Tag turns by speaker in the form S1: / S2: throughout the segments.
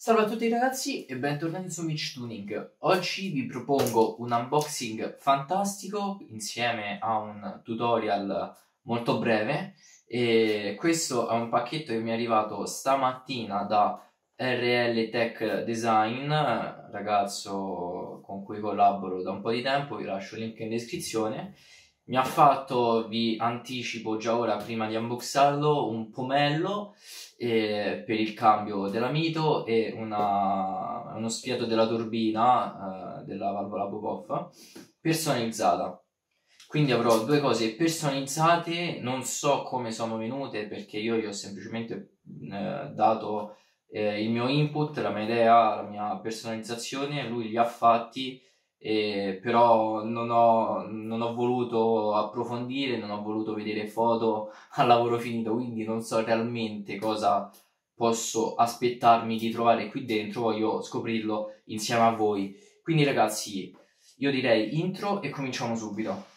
S1: Salve a tutti ragazzi e bentornati su Mitch Tuning. Oggi vi propongo un unboxing fantastico insieme a un tutorial molto breve e questo è un pacchetto che mi è arrivato stamattina da RL Tech Design, ragazzo con cui collaboro da un po' di tempo, vi lascio il link in descrizione mi ha fatto, vi anticipo già ora prima di unboxarlo, un pomello eh, per il cambio della mito e una, uno sfiato della turbina eh, della valvola Bobov personalizzata. Quindi avrò due cose personalizzate, non so come sono venute perché io gli ho semplicemente eh, dato eh, il mio input, la mia idea, la mia personalizzazione, lui li ha fatti eh, però non ho, non ho, voluto approfondire, non ho voluto vedere foto al lavoro finito, quindi non so realmente cosa posso aspettarmi di trovare qui dentro, voglio scoprirlo insieme a voi. Quindi ragazzi, io direi intro e cominciamo subito.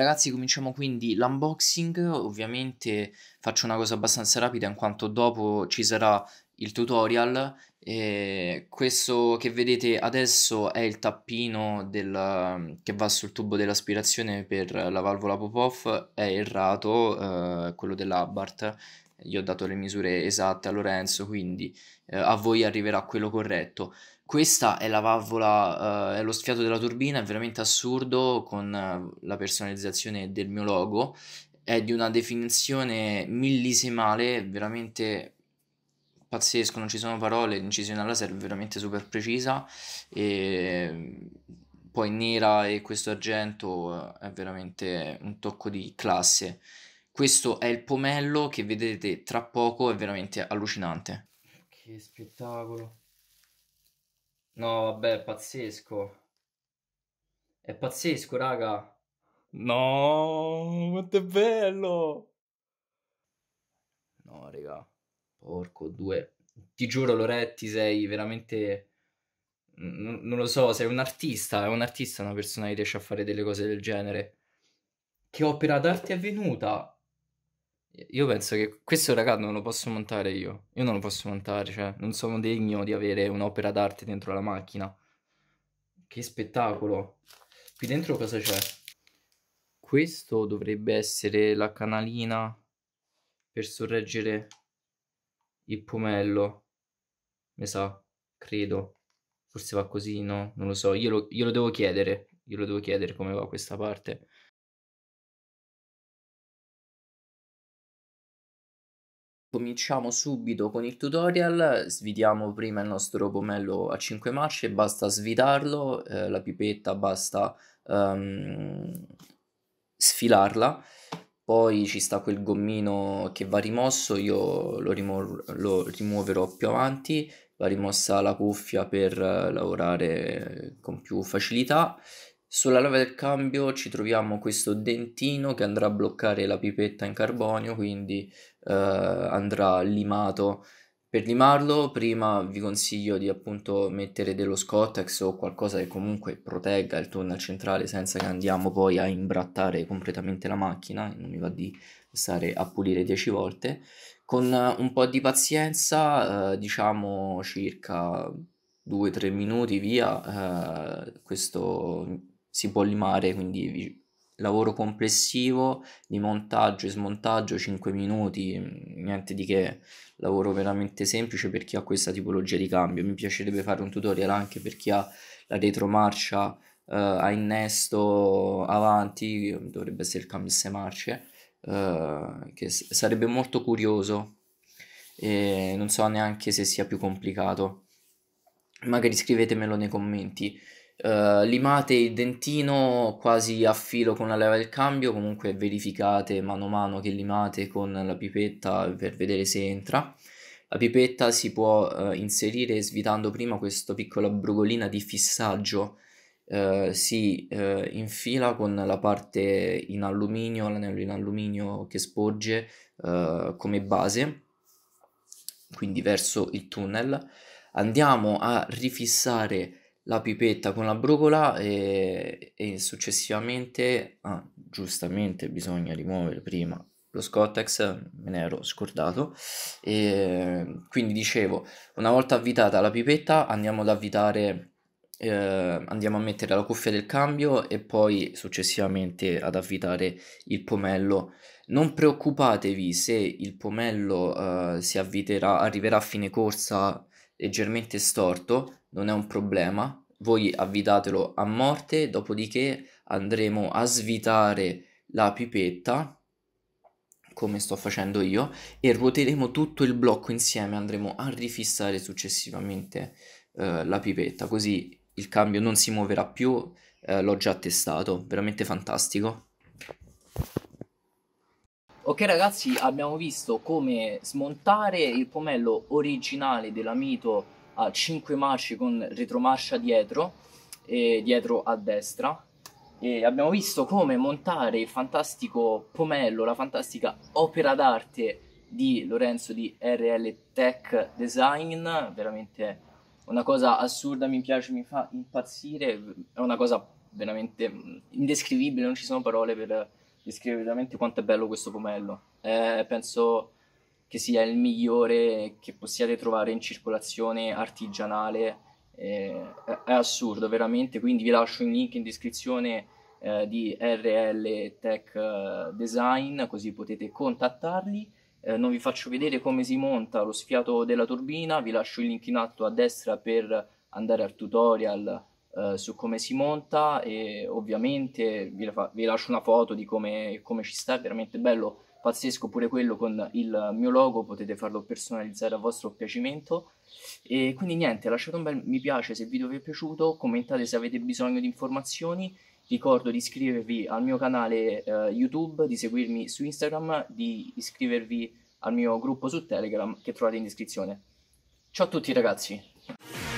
S1: Ragazzi, cominciamo quindi l'unboxing. Ovviamente faccio una cosa abbastanza rapida in quanto dopo ci sarà il tutorial. E questo che vedete adesso è il tappino del, che va sul tubo dell'aspirazione per la valvola pop-off, è errato, eh, quello dell'Abbart, gli ho dato le misure esatte a Lorenzo, quindi eh, a voi arriverà quello corretto. Questa è la valvola, eh, è lo sfiato della turbina, è veramente assurdo con eh, la personalizzazione del mio logo, è di una definizione millisimale, veramente pazzesco, non ci sono parole, l'incisione a laser è veramente super precisa e poi nera e questo argento eh, è veramente un tocco di classe. Questo è il pomello che vedrete tra poco, è veramente allucinante. Che spettacolo. No, vabbè, è pazzesco. È pazzesco, raga. No, quanto è bello. No, raga. Porco due. Ti giuro, Loretti, sei veramente... non lo so, sei un artista. È un artista una persona che riesce a fare delle cose del genere. Che opera d'arte è venuta? Io penso che questo raga non lo posso montare io. Io non lo posso montare, cioè non sono degno di avere un'opera d'arte dentro la macchina. Che spettacolo. Qui dentro cosa c'è? Questo dovrebbe essere la canalina per sorreggere il pomello. Mi sa, credo. Forse va così, no? Non lo so. Io lo, io lo devo chiedere. Io lo devo chiedere come va questa parte. Cominciamo subito con il tutorial, svidiamo prima il nostro pomello a 5 marce, basta svidarlo, eh, la pipetta basta um, sfilarla, poi ci sta quel gommino che va rimosso, io lo, rimu lo rimuoverò più avanti, va rimossa la cuffia per lavorare con più facilità sulla leva del cambio ci troviamo questo dentino che andrà a bloccare la pipetta in carbonio, quindi eh, andrà limato. Per limarlo prima vi consiglio di appunto mettere dello Scottex o qualcosa che comunque protegga il tunnel centrale senza che andiamo poi a imbrattare completamente la macchina, non mi va di stare a pulire 10 volte. Con eh, un po' di pazienza, eh, diciamo circa 2-3 minuti via, eh, questo si può limare, quindi lavoro complessivo di montaggio e smontaggio 5 minuti, mm, niente di che, lavoro veramente semplice per chi ha questa tipologia di cambio. Mi piacerebbe fare un tutorial anche per chi ha la retromarcia eh, a innesto avanti, dovrebbe essere il cambio S marce, eh, che sarebbe molto curioso e non so neanche se sia più complicato. Magari scrivetemelo nei commenti. Uh, limate il dentino quasi a filo con la leva del cambio, comunque verificate mano a mano che limate con la pipetta per vedere se entra. La pipetta si può uh, inserire svitando prima questa piccola brugolina di fissaggio, uh, si infila con la parte in alluminio, l'anello in alluminio che sporge come base, quindi verso il tunnel. Andiamo a rifissare la pipetta con la brugola e, e successivamente, ah, giustamente bisogna rimuovere prima lo Scottex, me ne ero scordato. E, quindi dicevo, una volta avvitata la pipetta andiamo ad avvitare, eh, andiamo a mettere la cuffia del cambio e poi successivamente ad avvitare il pomello. Non preoccupatevi se il pomello eh, si avviterà, arriverà a fine corsa leggermente storto, non è un problema, voi avvitatelo a morte, dopodiché andremo a svitare la pipetta come sto facendo io e ruoteremo tutto il blocco insieme, andremo a rifissare successivamente eh, la pipetta, così il cambio non si muoverà più, eh, l'ho già testato, veramente fantastico. Ok ragazzi, abbiamo visto come smontare il pomello originale della Mito a 5 marce con retromarcia dietro, e dietro a destra. E abbiamo visto come montare il fantastico pomello, la fantastica opera d'arte di Lorenzo di RL Tech Design, veramente una cosa assurda, mi piace, mi fa impazzire, è una cosa veramente mm, indescrivibile, non ci sono parole per descrivere veramente quanto è bello questo pomello. Eh, penso che sia il migliore che possiate trovare in circolazione artigianale. Eh, è assurdo, veramente. Quindi vi lascio un link in descrizione eh, di RL Tech eh, Design, così potete contattarli. Eh, non vi faccio vedere come si monta lo sfiato della turbina, vi lascio il link in alto a destra per andare al tutorial eh, su come si monta e ovviamente vi, la, vi lascio una foto di come, come ci sta, è veramente bello, pazzesco pure quello con il mio logo, potete farlo personalizzare a vostro piacimento. E quindi niente, lasciate un bel mi piace se il video vi è piaciuto, commentate se avete bisogno di informazioni, ricordo di iscrivervi al mio canale eh, YouTube, di seguirmi su Instagram, di iscrivervi al mio gruppo su Telegram che trovate in descrizione. Ciao a tutti ragazzi!